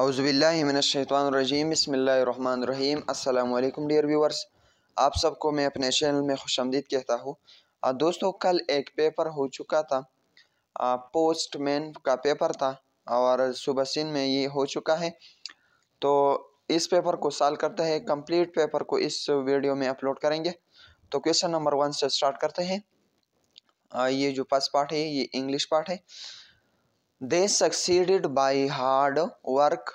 अउज़बिल्लिमिनशैतरजीम बसमीम अल्लाम dear viewers आप सबको मैं अपने चैनल में खुश आमदीद कहता हूँ दोस्तों कल एक पेपर हो चुका था आ, पोस्टमैन का पेपर था और सुबह सिन में ये हो चुका है तो इस पेपर को साल करते हैं कंप्लीट पेपर को इस वीडियो में अपलोड करेंगे तो क्वेश्चन नंबर वन से स्टार्ट करते हैं ये जो फर्स्ट पार्ट है ये इंग्लिश पार्ट है they succeeded by hard work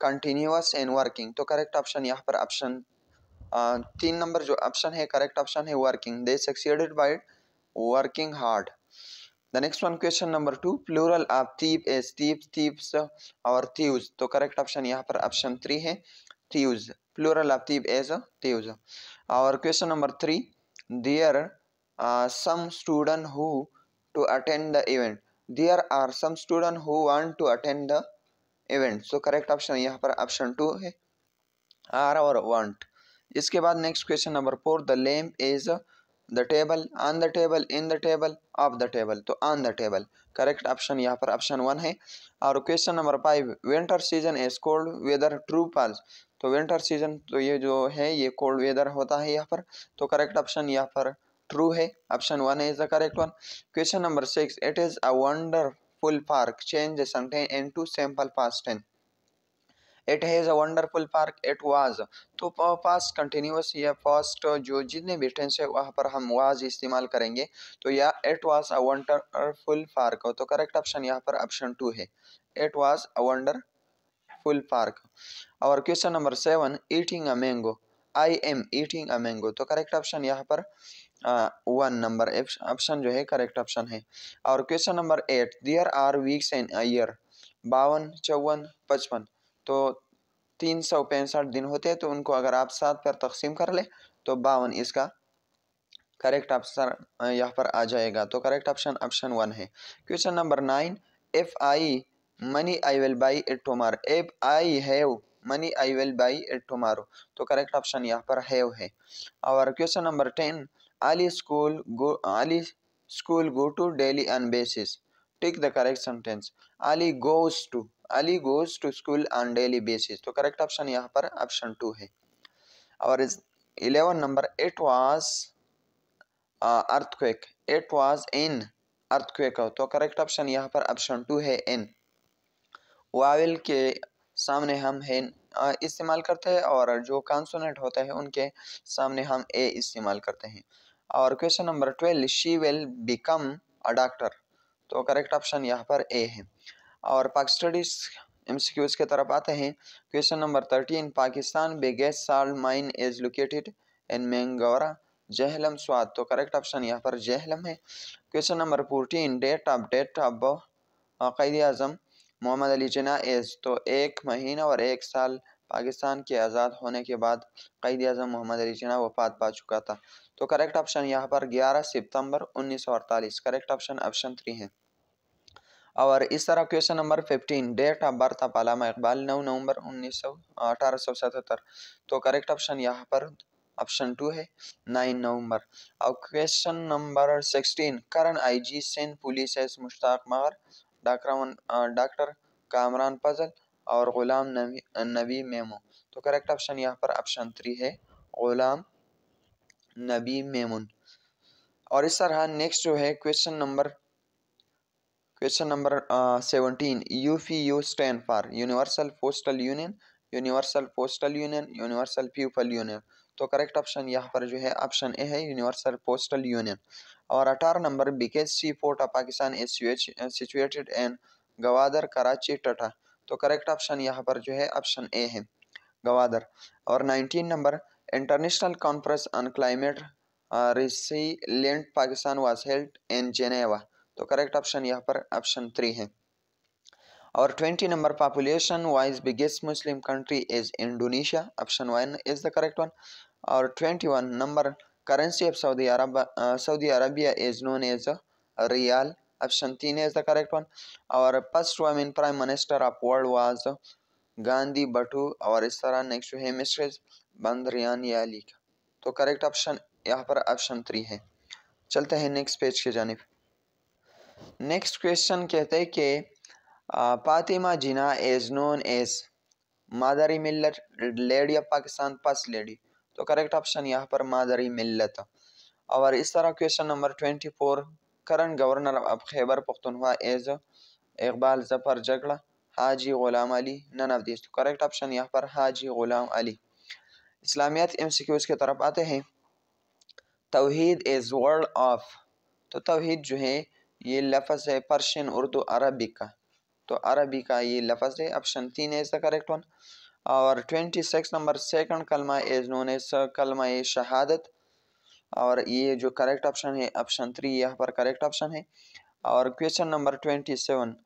continuous in working तो करेक्ट ऑप्शन यहाँ पर ऑप्शन तीन नंबर जो ऑप्शन है करेक्ट ऑप्शन है working they succeeded by working hard the next one question number two plural of thief is thief thiefs और thieve तो correct option यहाँ पर ऑप्शन थ्री है thieves plural of thief is thieves और question number three there some student who to attend the event there are some student who want to attend the event so correct option यहाँ पर option two है are और want इसके बाद next question number four the lamp is the table on the table in the table of the table तो on the table correct option यहाँ पर option one है और question number five winter season is cold weather true false तो winter season तो ये जो है ये कोल्ड वेदर होता है यहाँ पर तो करेक्ट ऑप्शन यहाँ पर ट्रू है option 1 is the correct one question number 6 it is a wonderful park change the into simple past tense it has a wonderful park it was तो past continuous या fast जो जितने भी tense है वहाँ पर हम वाज इस्तेमाल करेंगे तो या it was a wonderful park तो करेक्ट ऑप्शन यहाँ पर ऑप्शन टू है it was a wonderful park और question number seven eating a mango I am eating a mango तो करेक्ट ऑप्शन यहाँ पर वन नंबर ऑप्शन जो है करेक्ट ऑप्शन है और question number eight there are weeks in year बावन चौवन पचपन तो तीन सौ पैंसठ दिन होते हैं तो उनको अगर आप सात पर तकसीम कर ले तो बावन इसका करेक्ट ऑप्शन यहाँ पर आ जाएगा तो करेक्ट ऑप्शन ऑप्शन वन है question number nine if I money I will buy it tomorrow if I have money I will buy it tomorrow तो करेक्ट ऑप्शन यहाँ पर हैव है और question number ten Ali school go Ali school go to daily on basis. Take the correct sentence. Ali goes to Ali goes to school on daily basis. तो correct option यहाँ पर option two है और eleven number it was uh, earthquake. It was in earthquake हो तो correct option यहाँ पर option two है एन वाविल के सामने हम है इस्तेमाल करते हैं और जो कॉन्सोनेंट होते हैं उनके सामने हम ए इस्तेमाल करते हैं और question number twelve she will become a doctor तो करेक्ट ऑप्शन यहाँ पर ए है और पाक स्टडीज एम की तरफ आते हैं question number thirteen Pakistan biggest salt mine is located in Mingora Jhelum Swat तो करेक्ट ऑप्शन यहाँ पर जहलम है question number fourteen date of date of Quaid Azam Mohammad Ali जना एज तो एक महीना और एक साल पाकिस्तान के आज़ाद होने के बाद कैद अजम मोहम्मद अली जना वफात पा चुका था तो करेक्ट ऑप्शन यहाँ पर 11 सितंबर 1948 करेक्ट ऑप्शन ऑप्शन थ्री है और इस तरह question number fifteen date of birth of Allama Iqbal नौ नवंबर उन्नीस सौ अठारह सौ सतहत्तर तो करेक्ट ऑप्शन यहाँ पर ऑप्शन टू है नाइन नवंबर और question number sixteen current IG Sindh police is Mushtaq Mahar doctor doctor Kamran puzzle और गुलाम नबी नबी मेमो तो करेक्ट ऑप्शन यहाँ पर ऑप्शन थ्री है गुलाम नबी मेमुन और इस तरह नेक्स्ट जो है question number question number seventeen U P U stand for universal postal union universal postal union universal people union तो करेक्ट ऑप्शन यहाँ पर जो है ऑप्शन ए है यूनिवर्सल पोस्टल यूनियन और अठारह number biggest sea port of Pakistan situated and Gwadar Karachi Thatta तो correct option यहाँ पर जो है ऑप्शन ए है गवादर और nineteen number International Conference on Climate uh, Resilient Pakistan was held in Geneva. तो करेक्ट ऑप्शन यहाँ पर ऑप्शन थ्री है और twenty number population wise biggest Muslim country is Indonesia option one is the correct one और twenty one number currency of Saudi Arab Saudi Arabia is known as riyal option तीन is the correct one और first women prime minister of world was Gandhi Bhutto और इस तरह next है mistress बंदरियान यालिक तो correct option यहाँ पर ऑप्शन थ्री है चलते हैं नेक्स्ट पेज की जानब नेक्स्ट क्वेश्चन कहते हैं कि Fatima Jinnah is known as मादरी मिलत लेडी ऑफ पाकिस्तान पस लेडी तो करेक्ट ऑप्शन यहाँ पर मादरी मिलत और इस तरह question number twenty four current governor of Khyber Pakhtunkhwa is Iqbal Zafar Jhagra Haji Ghulam Ali none of this तो करेक्ट ऑप्शन यहाँ पर Haji Ghulam Ali Islamiyat M C Qs की तरफ आते हैं तोहद इज़ वर्ल्ड ऑफ तो तोहद जो है ये लफज है पर्शियन उर्दू अरबी का तो अरबी का ये लफज है ऑप्शन तीन है इसका करेक्ट वन और ट्वेंटी सिक्स नंबर सेकेंड कलमा एज नोन एज कलमा शहादत और ये जो करेक्ट ऑप्शन है ऑप्शन थ्री यहाँ पर करेक्ट ऑप्शन है और question number twenty seven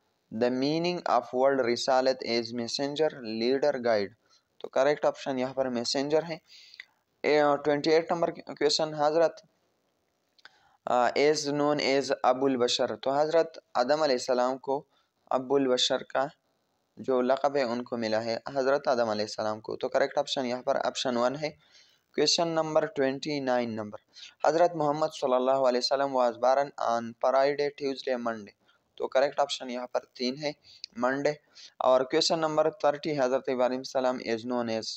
the meaning of world रिसालत एज मैसेंजर लीडर गाइड तो करेक्ट ऑप्शन यहाँ पर मैसेंजर है ट्वेंटी एट नंबर क्वेश्चन हज़रत एज नोन एज अबुल बशर तो हज़रत आदम सलाम को अबुल बशर का जो लकब है उनको मिला है हज़रत आदम सलाम को तो करेक्ट ऑप्शन यहाँ पर ऑप्शन वन है question number twenty nine number हज़रत मोहम्मद सल्लल्लाहु अलैहि वसल्लम was born on Friday Tuesday Monday तो करेक्ट ऑप्शन यहाँ पर तीन है मंडे और क्वेश्चन नंबर थर्टी हज़रत इब्राहिम सलाम एज नोन एज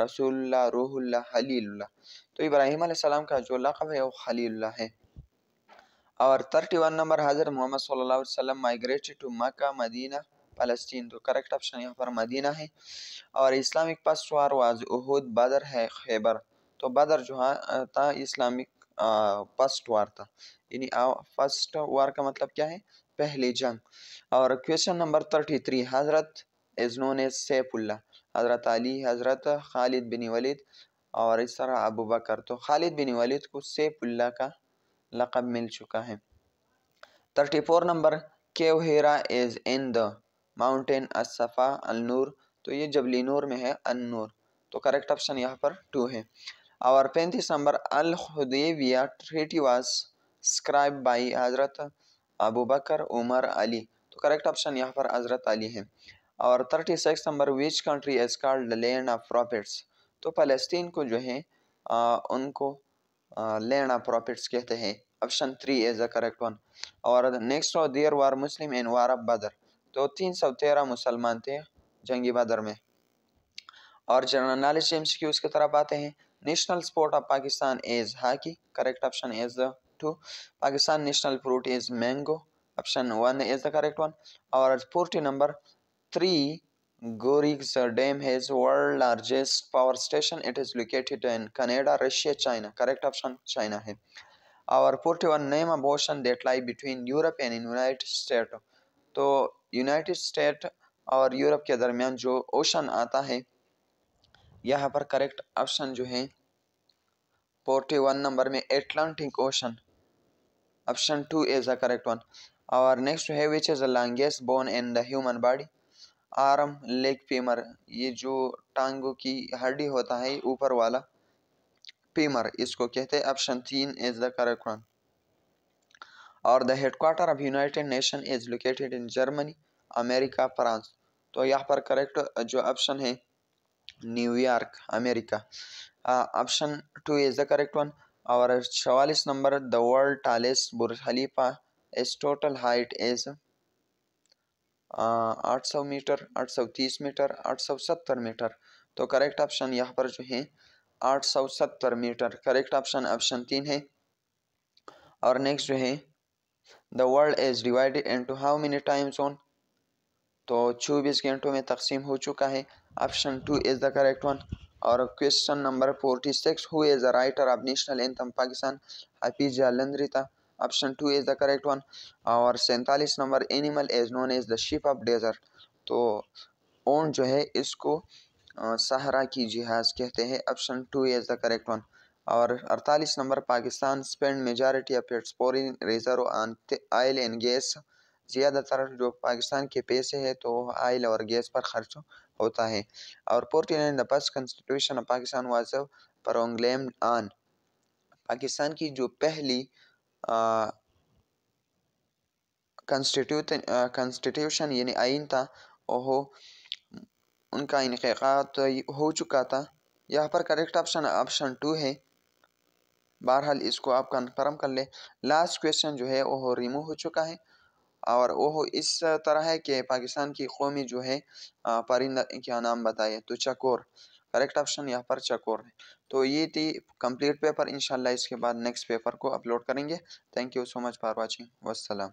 रसूल रोहल हलील तो इब्राहिम सलाम का जो लक़ब है वो खलील्ला है और थर्टी वन नंबर हज़र मोहम्मद सल्लाम अलैहि migrated to Mecca Medina Palestine तो करेक्ट ऑप्शन यहाँ पर मदीना है और इस्लामिक पसवार वाज उहद बदर है खैबर तो बदर जो है था इस्लामिक फर्स्ट वार था यानी फर्स्ट वार का मतलब क्या है पहली जंग और क्वेश्चन नंबर थर्टी थ्री हज़रत इजनोन सैफुल्ला हज़रत अली हज़रत खालिद बिन वलीद और इस तरह अबू बकर तो खालिद बिन वलीद को सैफुल्ला का लक़ब मिल चुका है थर्टी फोर नंबर केवहेरा इज़ इन द माउंटेन असफ़ा अलनूर तो ये जबली नूर में है अनूर तो करेक्ट ऑप्शन यहाँ पर टू है और पैंतीस नंबर अल खुदेविया ट्रीटी वाज स्क्राइब बाई हज़रत अबू बकर उमर अली तो करेक्ट ऑप्शन यहाँ पर हज़रत अली है और thirty six number which country is called land of prophets तो फ़लस्तीन को जो है आ, उनको लैंड ऑफ प्रॉफिट्स कहते हैं option three is the correct one और नेक्स्ट और देर वार मुस्लिम इन वार ऑफ बदर तो तीन सौ तेरह मुसलमान थे जंगी बदर में और जनरल नॉलेज एम की उसकी तरफ आते हैं national sport of Pakistan is hockey correct option is the two. Pakistan national fruit is mango. Option one is the correct one. Our forty number three. Gorik's Dam has world largest power station. It is located in Canada, Russia, China. Correct option China है. Our 41 name a ocean that lie between Europe and United States. तो United States और Europe के दरमियान जो ocean आता है यहाँ पर करेक्ट ऑप्शन जो है फोर्टी वन नंबर में Atlantic Ocean Option 2 is the correct one. Our next है which is the longest bone in the human body? Arm leg femur ये जो टांगों की हड्डी होता है ऊपर वाला पीमर इसको कहते हैं ऑप्शन तीन इज द करेक्ट वन और the headquarter of United Nation is located in Germany America France तो यहाँ पर करेक्ट जो ऑप्शन है New York America option two is the correct one और चवालीस number the world tallest Burj Khalifa is total height is आठ सौ metre आठ सौ तीस मीटर आठ सौ सत्तर मीटर तो करेक्ट ऑप्शन यहाँ पर जो है आठ सौ सत्तर मीटर करेक्ट ऑप्शन ऑप्शन तीन है और नेक्स्ट जो है the world is divided into how many time zone तो चौबीस घंटों में तकसीम हो चुका है option two is the correct one और question number forty six who is the writer of national anthem Pakistan Hafeez Jalandhari था option two is the correct one और सैंतालीस number animal is known as the ship of desert तो ओन जो है इसको सहारा की जिहाज कहते हैं option two is the correct one और अड़तालीस number Pakistan spend majority of its foreign reserve on oil and gas ज़्यादातर जो पाकिस्तान के पैसे हैं तो आयल और गैस पर खर्च होता है और forty nine the first constitution of Pakistan was proclaimed on Pakistan की जो पहली कॉन्स्टिट्यूट कॉन्स्टिट्यूशन यानी आइन था वो उनका इनकात तो हो चुका था यहाँ पर करेक्ट ऑप्शन ऑप्शन टू है बहरहाल इसको आप कन्फर्म कर ले लास्ट क्वेश्चन जो है वो रिमूव हो चुका है और वह इस तरह है कि पाकिस्तान की कौमी जो है परिंदा क्या नाम बताए तो चकोर करेक्ट ऑप्शन यहाँ पर चकोर है तो ये थी कंप्लीट पेपर इंशाल्लाह इसके बाद नेक्स्ट पेपर को अपलोड करेंगे thank you so much for watching वसलम